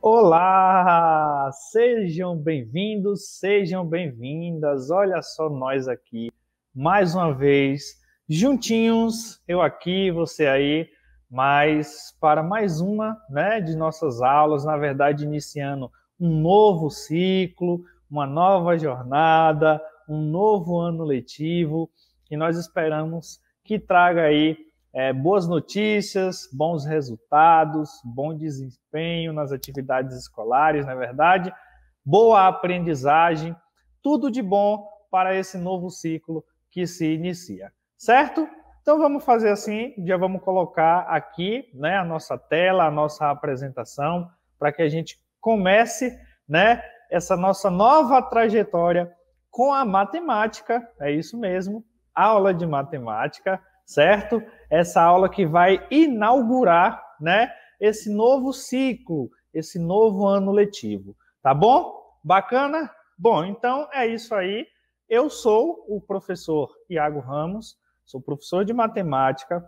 Olá! Sejam bem-vindos, sejam bem-vindas. Olha só nós aqui, mais uma vez, juntinhos, eu aqui, você aí, mas para mais uma, né, de nossas aulas, na verdade iniciando um novo ciclo, uma nova jornada, um novo ano letivo, e nós esperamos que traga aí é, boas notícias, bons resultados, bom desempenho nas atividades escolares, na é verdade, boa aprendizagem, tudo de bom para esse novo ciclo que se inicia, certo? Então vamos fazer assim, já vamos colocar aqui, né, a nossa tela, a nossa apresentação, para que a gente comece, né, essa nossa nova trajetória com a matemática, é isso mesmo, aula de matemática certo? Essa aula que vai inaugurar, né, esse novo ciclo, esse novo ano letivo, tá bom? Bacana? Bom, então é isso aí. Eu sou o professor Iago Ramos, sou professor de matemática.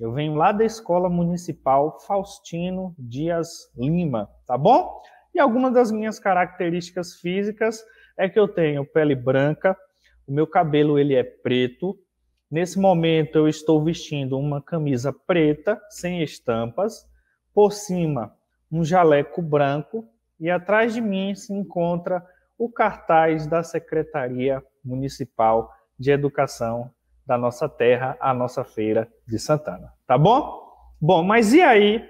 Eu venho lá da Escola Municipal Faustino Dias Lima, tá bom? E algumas das minhas características físicas é que eu tenho pele branca, o meu cabelo ele é preto, Nesse momento, eu estou vestindo uma camisa preta, sem estampas, por cima, um jaleco branco, e atrás de mim se encontra o cartaz da Secretaria Municipal de Educação da nossa terra, a nossa feira de Santana. Tá bom? Bom, mas e aí?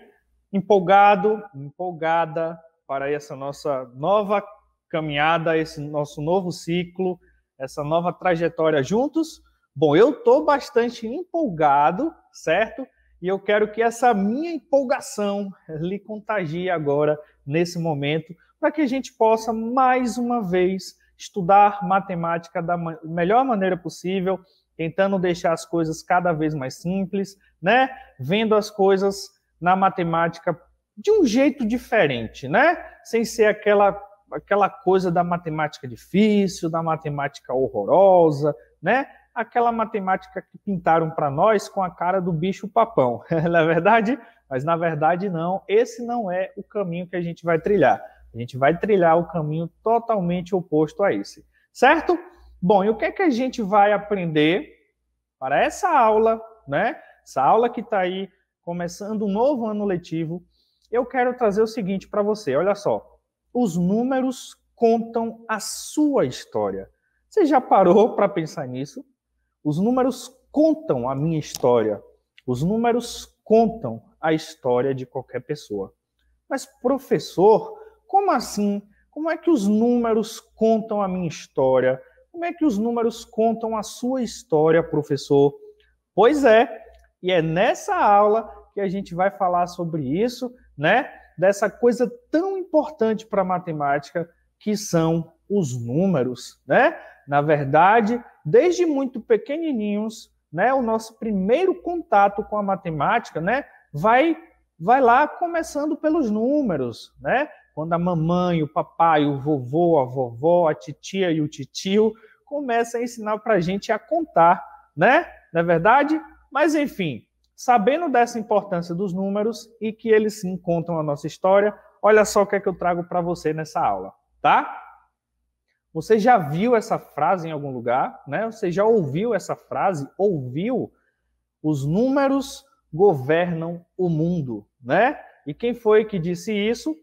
Empolgado, empolgada para essa nossa nova caminhada, esse nosso novo ciclo, essa nova trajetória juntos? Bom, eu estou bastante empolgado, certo? E eu quero que essa minha empolgação lhe contagie agora, nesse momento, para que a gente possa, mais uma vez, estudar matemática da melhor maneira possível, tentando deixar as coisas cada vez mais simples, né? Vendo as coisas na matemática de um jeito diferente, né? Sem ser aquela aquela coisa da matemática difícil, da matemática horrorosa, né? aquela matemática que pintaram para nós com a cara do bicho papão. na é verdade, mas na verdade não, esse não é o caminho que a gente vai trilhar. A gente vai trilhar o caminho totalmente oposto a esse. Certo? Bom, e o que é que a gente vai aprender para essa aula, né? Essa aula que está aí começando um novo ano letivo, eu quero trazer o seguinte para você. Olha só, os números contam a sua história. Você já parou para pensar nisso? Os números contam a minha história. Os números contam a história de qualquer pessoa. Mas, professor, como assim? Como é que os números contam a minha história? Como é que os números contam a sua história, professor? Pois é, e é nessa aula que a gente vai falar sobre isso, né? Dessa coisa tão importante para a matemática que são os números, né? Na verdade, desde muito pequenininhos, né, o nosso primeiro contato com a matemática, né, vai vai lá começando pelos números, né? Quando a mamãe, o papai, o vovô, a vovó, a titia e o titio começam a ensinar para a gente a contar, né? Não é verdade? Mas enfim, sabendo dessa importância dos números e que eles se encontram a nossa história, olha só o que é que eu trago para você nessa aula, tá? Você já viu essa frase em algum lugar, né? Você já ouviu essa frase? Ouviu? Os números governam o mundo, né? E quem foi que disse isso?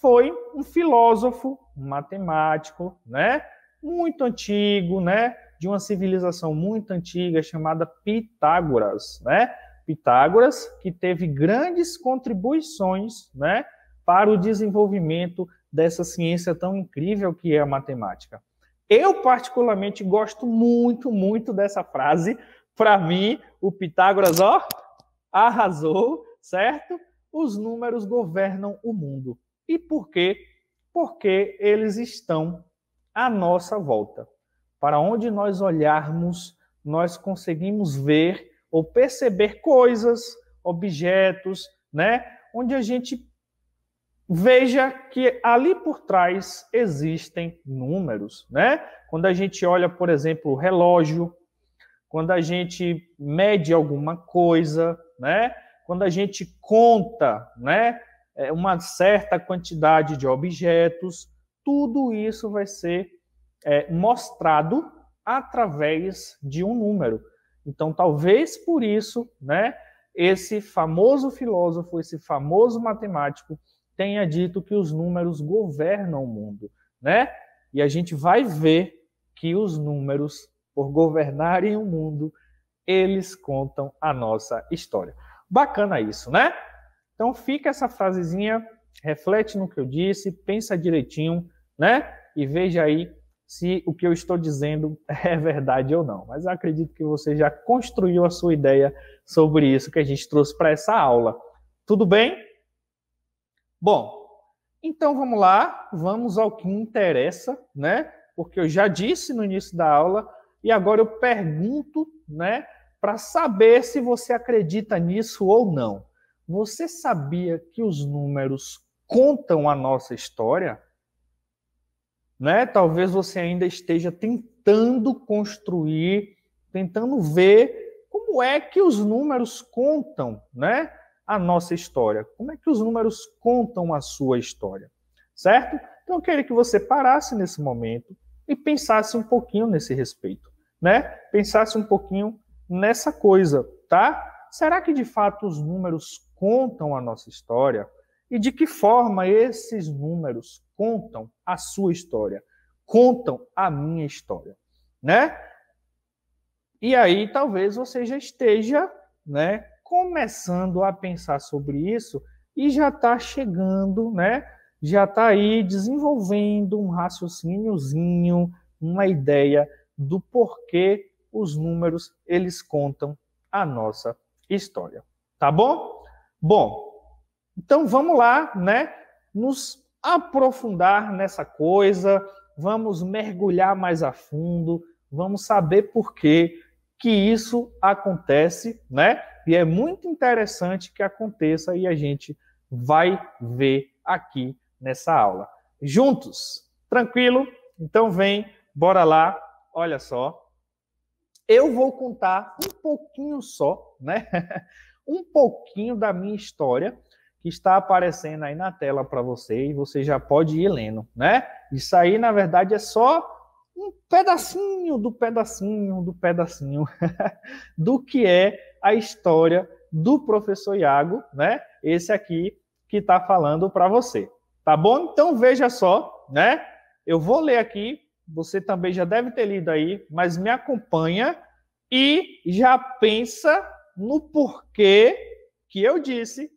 Foi um filósofo, um matemático, né? Muito antigo, né? De uma civilização muito antiga chamada Pitágoras, né? Pitágoras, que teve grandes contribuições né, para o desenvolvimento dessa ciência tão incrível que é a matemática. Eu, particularmente, gosto muito, muito dessa frase. Para mim, o Pitágoras, ó, arrasou, certo? Os números governam o mundo. E por quê? Porque eles estão à nossa volta. Para onde nós olharmos, nós conseguimos ver ou perceber coisas, objetos, né? Onde a gente veja que ali por trás existem números, né? Quando a gente olha, por exemplo, o relógio, quando a gente mede alguma coisa, né? Quando a gente conta, né? É, uma certa quantidade de objetos, tudo isso vai ser é, mostrado através de um número. Então, talvez por isso, né? Esse famoso filósofo, esse famoso matemático, tenha dito que os números governam o mundo, né? E a gente vai ver que os números, por governarem o mundo, eles contam a nossa história. Bacana isso, né? Então fica essa frasezinha, reflete no que eu disse, pensa direitinho, né? E veja aí se o que eu estou dizendo é verdade ou não. Mas acredito que você já construiu a sua ideia sobre isso que a gente trouxe para essa aula. Tudo bem? Bom, então vamos lá, vamos ao que interessa, né? Porque eu já disse no início da aula e agora eu pergunto, né, para saber se você acredita nisso ou não. Você sabia que os números contam a nossa história? Né? Talvez você ainda esteja tentando construir, tentando ver como é que os números contam, né? a nossa história? Como é que os números contam a sua história? Certo? Então eu queria que você parasse nesse momento e pensasse um pouquinho nesse respeito, né? Pensasse um pouquinho nessa coisa, tá? Será que de fato os números contam a nossa história? E de que forma esses números contam a sua história? Contam a minha história, né? E aí talvez você já esteja, né, começando a pensar sobre isso e já está chegando, né? Já está aí desenvolvendo um raciocíniozinho, uma ideia do porquê os números eles contam a nossa história, tá bom? Bom, então vamos lá, né? Nos aprofundar nessa coisa, vamos mergulhar mais a fundo, vamos saber por que que isso acontece, né? E é muito interessante que aconteça e a gente vai ver aqui nessa aula. Juntos? Tranquilo? Então vem, bora lá. Olha só. Eu vou contar um pouquinho só, né? um pouquinho da minha história que está aparecendo aí na tela para você e você já pode ir lendo, né? Isso aí, na verdade, é só um pedacinho do pedacinho do pedacinho do que é a história do professor Iago, né? Esse aqui que está falando para você. Tá bom? Então veja só, né? Eu vou ler aqui, você também já deve ter lido aí, mas me acompanha e já pensa no porquê que eu disse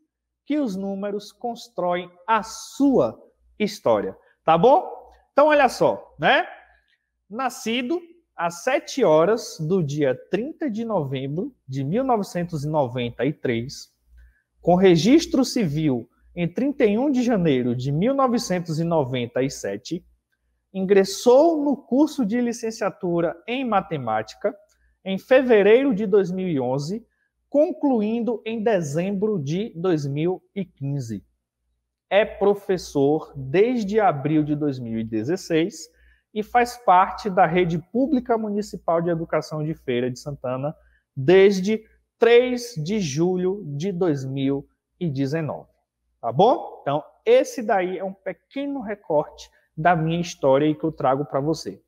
que os números constroem a sua história, tá bom? Então olha só, né? Nascido às 7 horas do dia 30 de novembro de 1993, com registro civil em 31 de janeiro de 1997, ingressou no curso de licenciatura em matemática em fevereiro de 2011, concluindo em dezembro de 2015. É professor desde abril de 2016 e faz parte da rede pública municipal de educação de Feira de Santana desde 3 de julho de 2019. Tá bom? Então, esse daí é um pequeno recorte da minha história e que eu trago para você.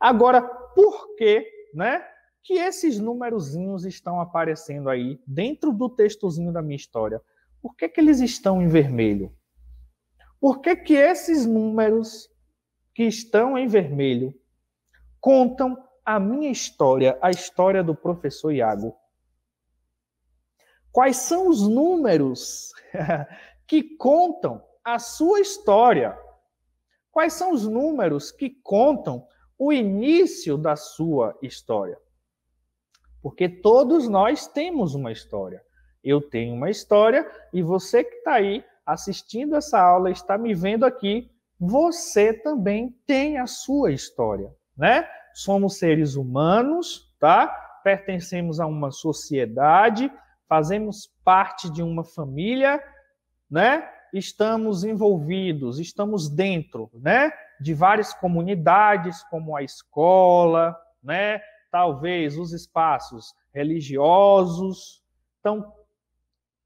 Agora, por que, né, que esses númerozinhos estão aparecendo aí dentro do textozinho da minha história? Por que, que eles estão em vermelho? Por que, que esses números que estão em vermelho contam a minha história, a história do professor Iago. Quais são os números que contam a sua história? Quais são os números que contam o início da sua história? Porque todos nós temos uma história. Eu tenho uma história e você que está aí assistindo essa aula, está me vendo aqui, você também tem a sua história, né? Somos seres humanos, tá? Pertencemos a uma sociedade, fazemos parte de uma família, né? Estamos envolvidos, estamos dentro, né? De várias comunidades, como a escola, né? Talvez os espaços religiosos. Então,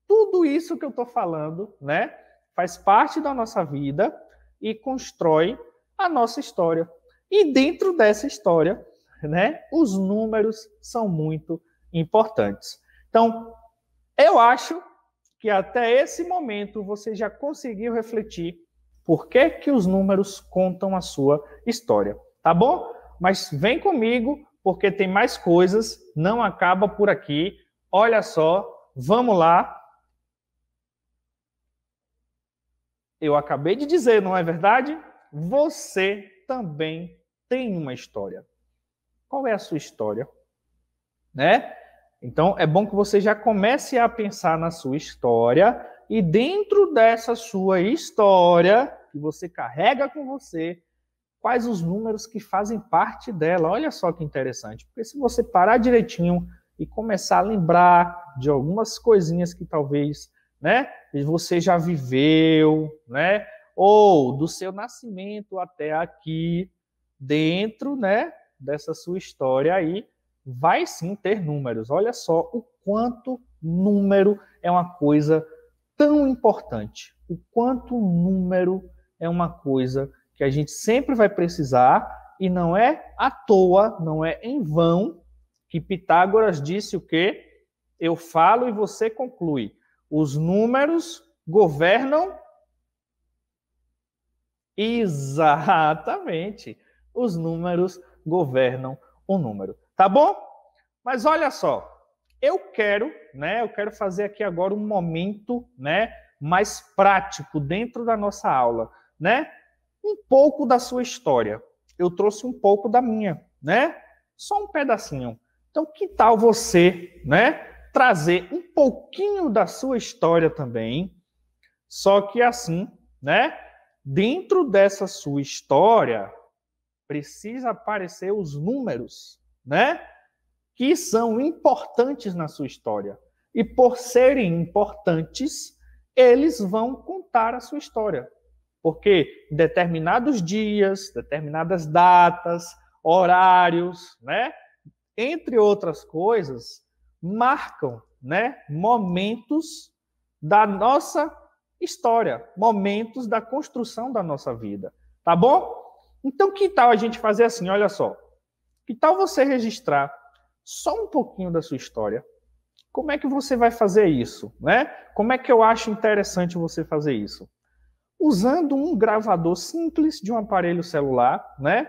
tudo isso que eu estou falando, né? Faz parte da nossa vida, e constrói a nossa história. E dentro dessa história, né, os números são muito importantes. Então, eu acho que até esse momento você já conseguiu refletir por que, que os números contam a sua história, tá bom? Mas vem comigo, porque tem mais coisas, não acaba por aqui. Olha só, vamos lá, Eu acabei de dizer, não é verdade? Você também tem uma história. Qual é a sua história? Né? Então é bom que você já comece a pensar na sua história e dentro dessa sua história que você carrega com você, quais os números que fazem parte dela. Olha só que interessante, porque se você parar direitinho e começar a lembrar de algumas coisinhas que talvez né? Você já viveu, né? Ou do seu nascimento até aqui, dentro, né, dessa sua história aí, vai sim ter números. Olha só o quanto número é uma coisa tão importante. O quanto número é uma coisa que a gente sempre vai precisar e não é à toa, não é em vão que Pitágoras disse o quê? Eu falo e você conclui. Os números governam. Exatamente. Os números governam o número. Tá bom? Mas olha só, eu quero, né? Eu quero fazer aqui agora um momento, né, mais prático dentro da nossa aula, né? Um pouco da sua história. Eu trouxe um pouco da minha, né? Só um pedacinho. Então, que tal você, né, trazer um pouquinho da sua história também, só que assim, né? Dentro dessa sua história, precisa aparecer os números, né? Que são importantes na sua história. E por serem importantes, eles vão contar a sua história. Porque determinados dias, determinadas datas, horários, né? Entre outras coisas, marcam né, momentos da nossa história, momentos da construção da nossa vida. Tá bom? Então, que tal a gente fazer assim? Olha só. Que tal você registrar só um pouquinho da sua história? Como é que você vai fazer isso? Né? Como é que eu acho interessante você fazer isso? Usando um gravador simples de um aparelho celular, né?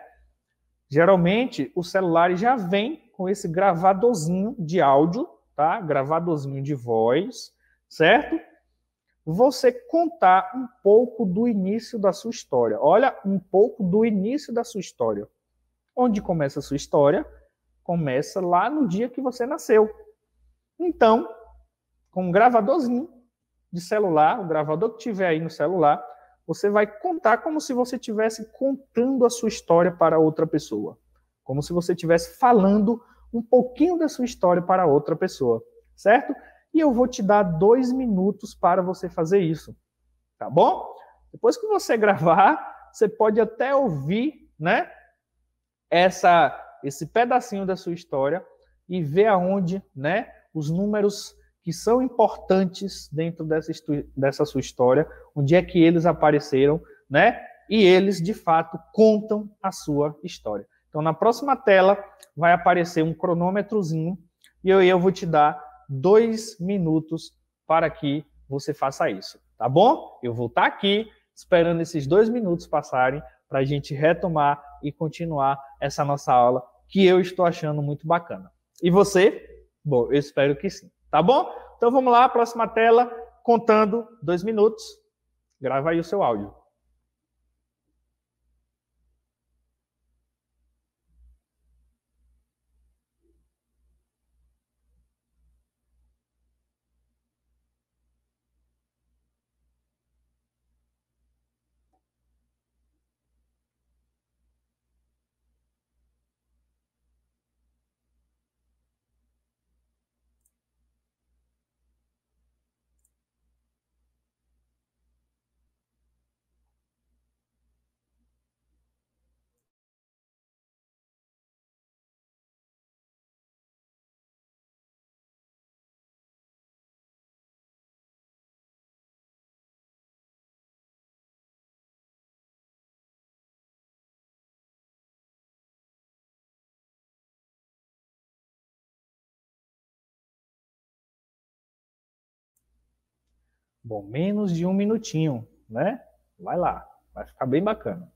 Geralmente, os celulares já vêm com esse gravadorzinho de áudio, tá? Gravadorzinho de voz, certo? Você contar um pouco do início da sua história. Olha, um pouco do início da sua história. Onde começa a sua história? Começa lá no dia que você nasceu. Então, com um gravadorzinho de celular, o gravador que tiver aí no celular, você vai contar como se você estivesse contando a sua história para outra pessoa como se você estivesse falando um pouquinho da sua história para outra pessoa, certo? E eu vou te dar dois minutos para você fazer isso, tá bom? Depois que você gravar, você pode até ouvir, né? Essa, esse pedacinho da sua história e ver aonde, né? Os números que são importantes dentro dessa, dessa sua história, onde é que eles apareceram, né? E eles de fato contam a sua história. Então, na próxima tela vai aparecer um cronômetrozinho e eu, eu vou te dar dois minutos para que você faça isso, tá bom? Eu vou estar tá aqui esperando esses dois minutos passarem para a gente retomar e continuar essa nossa aula que eu estou achando muito bacana. E você? Bom, eu espero que sim, tá bom? Então vamos lá, próxima tela, contando dois minutos. Grava aí o seu áudio. Bom, menos de um minutinho, né? Vai lá, vai ficar bem bacana.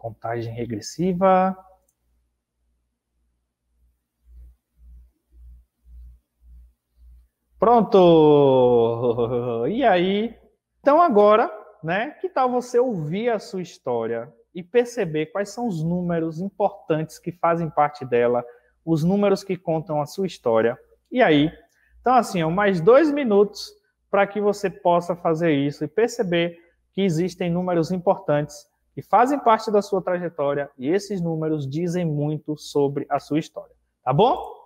contagem regressiva. Pronto! E aí? Então agora, né? Que tal você ouvir a sua história e perceber quais são os números importantes que fazem parte dela, os números que contam a sua história. E aí? Então, assim, mais dois minutos para que você possa fazer isso e perceber que existem números importantes que fazem parte da sua trajetória e esses números dizem muito sobre a sua história. Tá bom?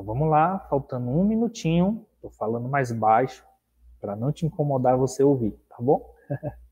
Então vamos lá, faltando um minutinho, estou falando mais baixo para não te incomodar você ouvir, tá bom?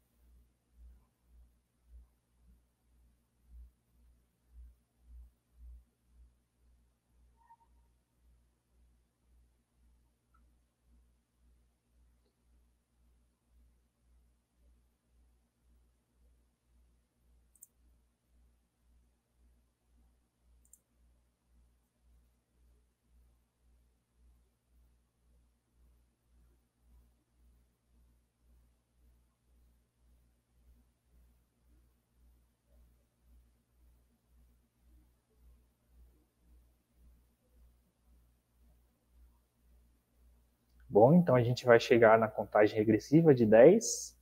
bom? Então a gente vai chegar na contagem regressiva de 10,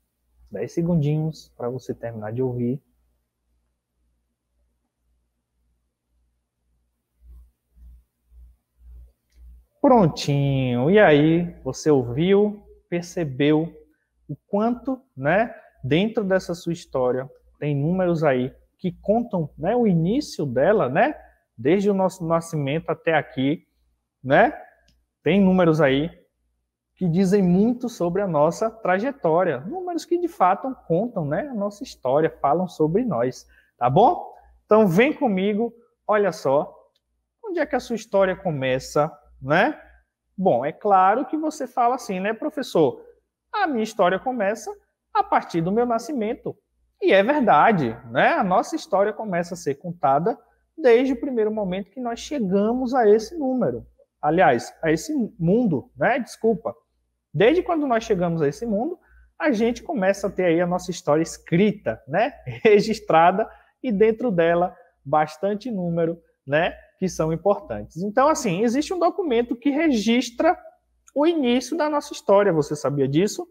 10 segundinhos para você terminar de ouvir. Prontinho. E aí, você ouviu, percebeu o quanto, né, dentro dessa sua história, tem números aí que contam, né, o início dela, né, desde o nosso nascimento até aqui, né? Tem números aí que dizem muito sobre a nossa trajetória, números que de fato contam né, a nossa história, falam sobre nós, tá bom? Então vem comigo, olha só, onde é que a sua história começa, né? Bom, é claro que você fala assim, né, professor? A minha história começa a partir do meu nascimento. E é verdade, né? A nossa história começa a ser contada desde o primeiro momento que nós chegamos a esse número. Aliás, a esse mundo, né? Desculpa. Desde quando nós chegamos a esse mundo, a gente começa a ter aí a nossa história escrita, né? Registrada e dentro dela bastante número, né? Que são importantes. Então, assim, existe um documento que registra o início da nossa história. Você sabia disso?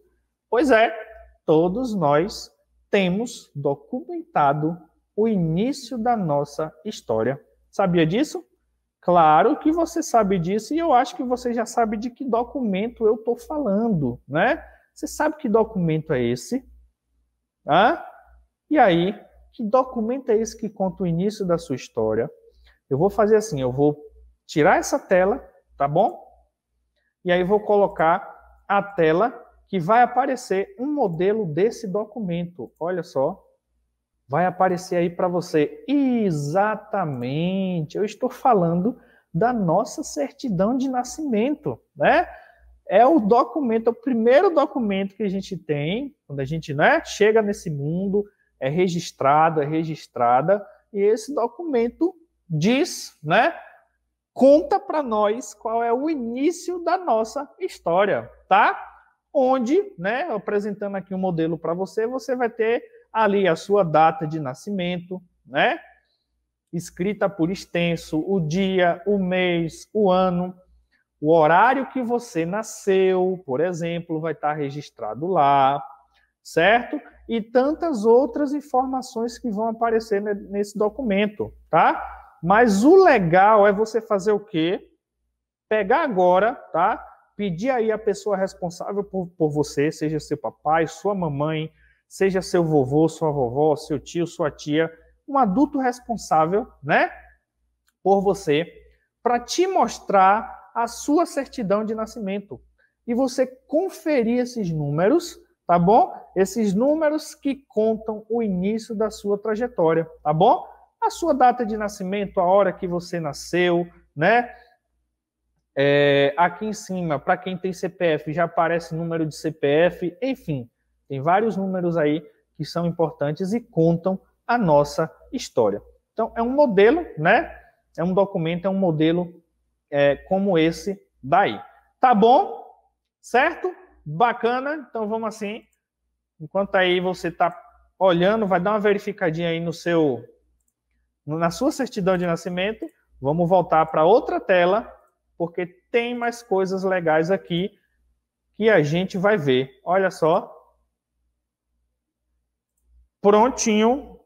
Pois é, todos nós temos documentado o início da nossa história. Sabia disso? Claro que você sabe disso e eu acho que você já sabe de que documento eu estou falando, né? Você sabe que documento é esse? Hã? E aí, que documento é esse que conta o início da sua história? Eu vou fazer assim, eu vou tirar essa tela, tá bom? E aí vou colocar a tela que vai aparecer um modelo desse documento. Olha só, vai aparecer aí para você. Exatamente, eu estou falando da nossa certidão de nascimento, né? É o documento, é o primeiro documento que a gente tem quando a gente né, chega nesse mundo, é registrado, é registrada, e esse documento diz, né? Conta para nós qual é o início da nossa história, tá? Onde, né? Apresentando aqui um modelo para você, você vai ter ali a sua data de nascimento, né? Escrita por extenso, o dia, o mês, o ano, o horário que você nasceu, por exemplo, vai estar registrado lá, certo? E tantas outras informações que vão aparecer nesse documento, tá? Mas o legal é você fazer o quê? Pegar agora, tá? Pedir aí a pessoa responsável por, por você, seja seu papai, sua mamãe, seja seu vovô, sua vovó, seu tio, sua tia, um adulto responsável, né? Por você, para te mostrar a sua certidão de nascimento e você conferir esses números, tá bom? Esses números que contam o início da sua trajetória, tá bom? A sua data de nascimento, a hora que você nasceu, né? É, aqui em cima, para quem tem CPF, já aparece número de CPF, enfim, tem vários números aí que são importantes e contam a nossa história. Então, é um modelo, né? É um documento, é um modelo é, como esse daí. Tá bom? Certo? Bacana? Então, vamos assim. Enquanto aí você está olhando, vai dar uma verificadinha aí no seu, na sua certidão de nascimento. Vamos voltar para outra tela, porque tem mais coisas legais aqui que a gente vai ver. Olha só prontinho.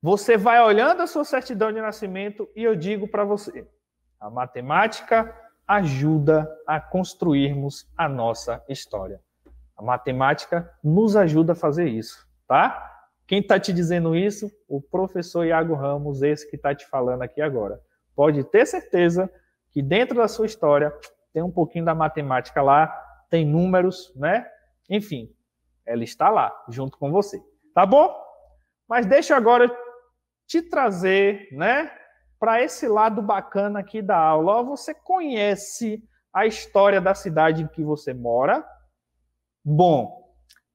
Você vai olhando a sua certidão de nascimento e eu digo para você: a matemática ajuda a construirmos a nossa história. A matemática nos ajuda a fazer isso, tá? Quem está te dizendo isso? O professor Iago Ramos, esse que está te falando aqui agora. Pode ter certeza que dentro da sua história tem um pouquinho da matemática lá, tem números, né? Enfim, ela está lá, junto com você. Tá bom? Mas deixa agora te trazer, né, para esse lado bacana aqui da aula. Você conhece a história da cidade em que você mora? Bom,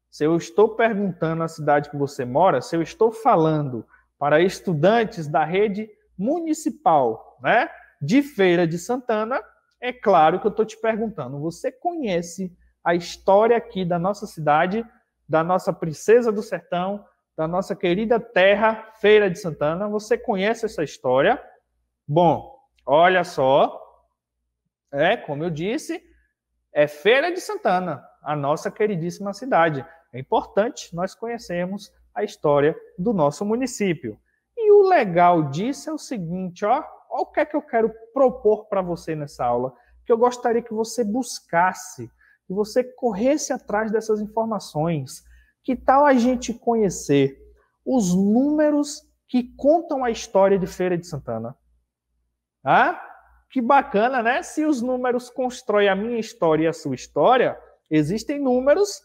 se eu estou perguntando a cidade que você mora, se eu estou falando para estudantes da rede municipal, né, de Feira de Santana, é claro que eu estou te perguntando, você conhece a história aqui da nossa cidade? da nossa princesa do sertão, da nossa querida terra, Feira de Santana. Você conhece essa história? Bom, olha só. É, como eu disse, é Feira de Santana, a nossa queridíssima cidade. É importante nós conhecermos a história do nosso município. E o legal disso é o seguinte, ó, ó o que é que eu quero propor para você nessa aula, que eu gostaria que você buscasse e você corresse atrás dessas informações. Que tal a gente conhecer os números que contam a história de Feira de Santana? Ah, que bacana, né? Se os números constroem a minha história e a sua história, existem números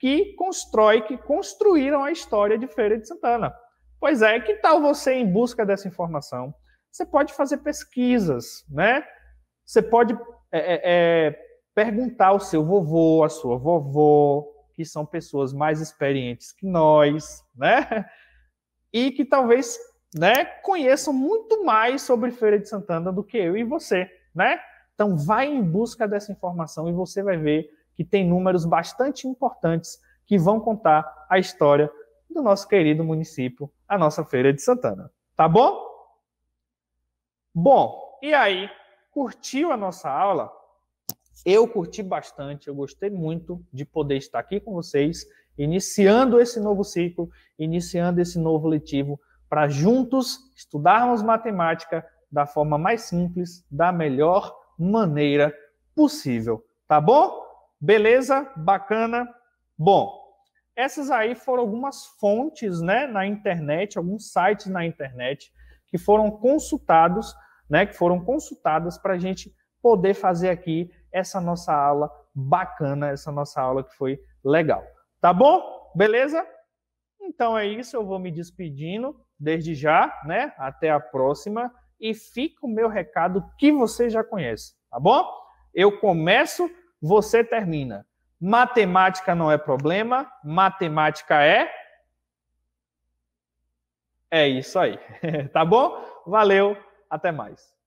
que constroem, que construíram a história de Feira de Santana. Pois é, que tal você em busca dessa informação? Você pode fazer pesquisas, né? Você pode é, é, é perguntar ao seu vovô, à sua vovó, que são pessoas mais experientes que nós, né? E que talvez, né, conheçam muito mais sobre Feira de Santana do que eu e você, né? Então vai em busca dessa informação e você vai ver que tem números bastante importantes que vão contar a história do nosso querido município, a nossa Feira de Santana. Tá bom? Bom, e aí, curtiu a nossa aula? Eu curti bastante, eu gostei muito de poder estar aqui com vocês, iniciando esse novo ciclo, iniciando esse novo letivo, para juntos estudarmos matemática da forma mais simples, da melhor maneira possível. Tá bom? Beleza? Bacana? Bom, essas aí foram algumas fontes né, na internet, alguns sites na internet que foram consultados, né? Que foram consultadas para a gente poder fazer aqui essa nossa aula bacana, essa nossa aula que foi legal. Tá bom? Beleza? Então é isso, eu vou me despedindo desde já, né? Até a próxima e fica o meu recado que você já conhece, tá bom? Eu começo, você termina. Matemática não é problema, matemática é É isso aí. tá bom? Valeu, até mais.